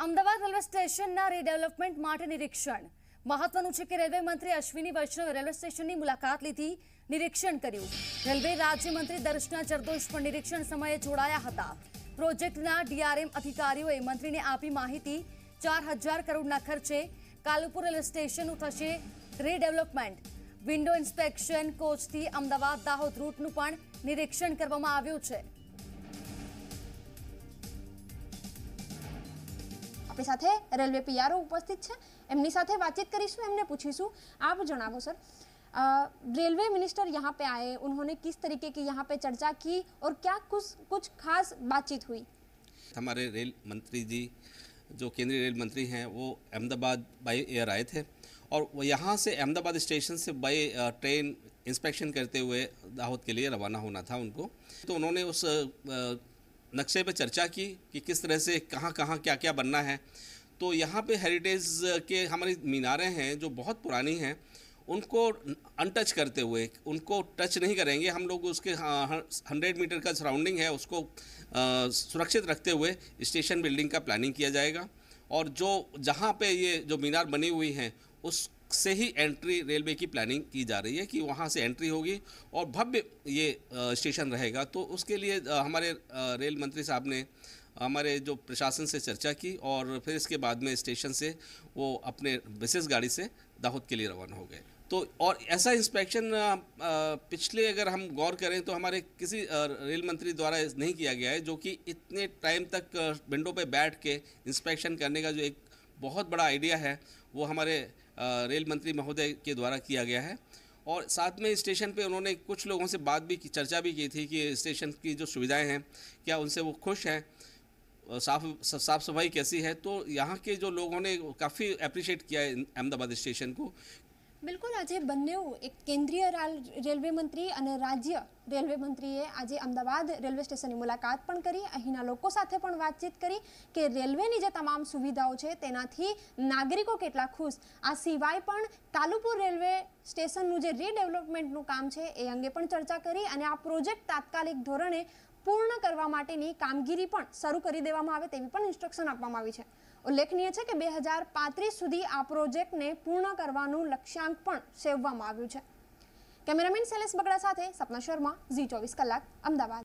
Ahmedabad railway સ્ટેશનના redevelopment માટે નિરીક્ષણ મહત્વનું છે કે રેલવે મંત્રી અશ્વિની વૈષ્ણવે રેલવે સ્ટેશનની મુલાકાત લીધી નિરીક્ષણ કર્યું રેલવે રાજ્યમંત્રી દર્શના જરદોશ પણ નિરીક્ષણ સમયે જોડાયા હતા પ્રોજેક્ટના ડીઆરએમ અધિકારીઓએ મંત્રીને આપી માહિતી ચાર હજાર કરોડના ખર્ચે કાલુપુર રેલવે સ્ટેશનનું થશે રીડેવલપમેન્ટ વિન્ડો ઇન્સ્પેક્શન કોચથી અમદાવાદ દાહોદ રૂટનું પણ નિરીક્ષણ કરવામાં આવ્યું છે આપણી સાથે રેલવે પીઆરઓ ઉપસ્થિત છે એમની સાથે बातचीत કરીશું એમને પૂછીશું આપ જણાવો रेलवे मिनिस्टर यहाँ पे आए उन्होंने किस तरीके की यहाँ पे चर्चा की और क्या कुछ कुछ खास बातचीत हुई हमारे रेल मंत्री जी जो केंद्रीय रेल मंत्री हैं वो अहमदाबाद बाई एयर आए थे और वो यहाँ से अहमदाबाद स्टेशन से बाई ट्रेन इंस्पेक्शन करते हुए दाहोद के लिए रवाना होना था उनको तो उन्होंने उस नक्शे पे चर्चा की कि किस तरह से कहाँ कहाँ क्या क्या बनना है तो यहाँ पे हेरिटेज के हमारी मीनारें हैं जो बहुत पुरानी हैं उनको अनटच करते हुए उनको टच नहीं करेंगे हम लोग उसके हंड्रेड हाँ, मीटर का सराउंडिंग है उसको सुरक्षित रखते हुए स्टेशन बिल्डिंग का प्लानिंग किया जाएगा और जो जहाँ पे ये जो मीनार बनी हुई हैं उस से ही एंट्री रेलवे की प्लानिंग की जा रही है कि वहाँ से एंट्री होगी और भव्य ये स्टेशन रहेगा तो उसके लिए हमारे रेल मंत्री साहब ने हमारे जो प्रशासन से चर्चा की और फिर इसके बाद में स्टेशन से वो अपने विशेष गाड़ी से दाहोद के लिए रवाना हो गए तो और ऐसा इंस्पेक्शन पिछले अगर हम गौर करें तो हमारे किसी रेल मंत्री द्वारा नहीं किया गया है जो कि इतने टाइम तक विंडो पर बैठ के इंस्पेक्शन करने का जो एक बहुत बड़ा आइडिया है वो हमारे रेल मंत्री महोदय के द्वारा किया गया है और साथ में स्टेशन पे उन्होंने कुछ लोगों से बात भी की चर्चा भी की थी कि स्टेशन की जो सुविधाएं हैं क्या उनसे वो खुश हैं साफ साफ सफाई कैसी है तो यहाँ के जो लोगों ने काफ़ी अप्रिशिएट किया है अहमदाबाद स्टेशन को બિલકુલ આજે બંને એક કેન્દ્રીય રેલવે મંત્રી અને રાજ્ય રેલવે મંત્રીએ આજે અમદાવાદ રેલવે સ્ટેશનની મુલાકાત પણ કરી અહીંના લોકો સાથે પણ વાતચીત કરી કે રેલવેની જે તમામ સુવિધાઓ છે તેનાથી નાગરિકો કેટલા ખુશ આ સિવાય પણ કાલુપુર રેલવે સ્ટેશનનું જે રીડેવલપમેન્ટનું કામ છે એ અંગે પણ ચર્ચા કરી અને આ પ્રોજેક્ટ તાત્કાલિક ધોરણે પૂર્ણ કરવા માટેની કામગીરી પણ શરૂ કરી દેવામાં આવે તેવી પણ ઇન્સ્ટ્રક્શન આપવામાં આવી છે ઉલ્લેખનીય છે કે બે હજાર પાંત્રીસ સુધી આ પ્રોજેક્ટને પૂર્ણ કરવાનું લક્ષ્યાંક પણ સેવવામાં આવ્યું છે કેમેરામેન શૈલેષ બગડા સાથે સપના શર્મા ઝી ચોવીસ કલાક અમદાવાદ